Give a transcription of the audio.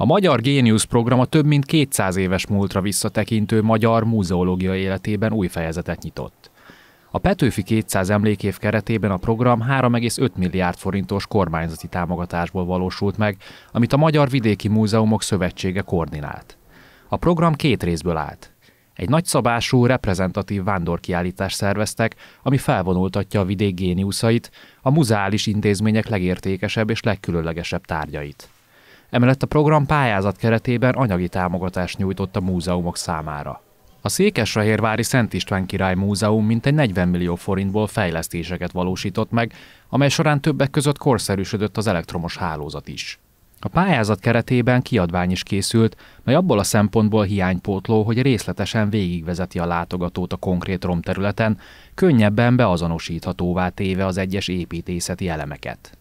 A Magyar Géniusz a több mint 200 éves múltra visszatekintő magyar múzeológia életében új fejezetet nyitott. A Petőfi 200 emlékév keretében a program 3,5 milliárd forintos kormányzati támogatásból valósult meg, amit a Magyar Vidéki Múzeumok Szövetsége koordinált. A program két részből állt. Egy nagyszabású, reprezentatív vándorkiállítást szerveztek, ami felvonultatja a vidék géniuszait, a muzeális intézmények legértékesebb és legkülönlegesebb tárgyait. Emellett a program pályázat keretében anyagi támogatást nyújtott a múzeumok számára. A Székesfehérvári Szent István Király Múzeum mintegy 40 millió forintból fejlesztéseket valósított meg, amely során többek között korszerűsödött az elektromos hálózat is. A pályázat keretében kiadvány is készült, mely abból a szempontból hiánypótló, hogy részletesen végigvezeti a látogatót a konkrét romterületen, könnyebben beazonosíthatóvá téve az egyes építészeti elemeket.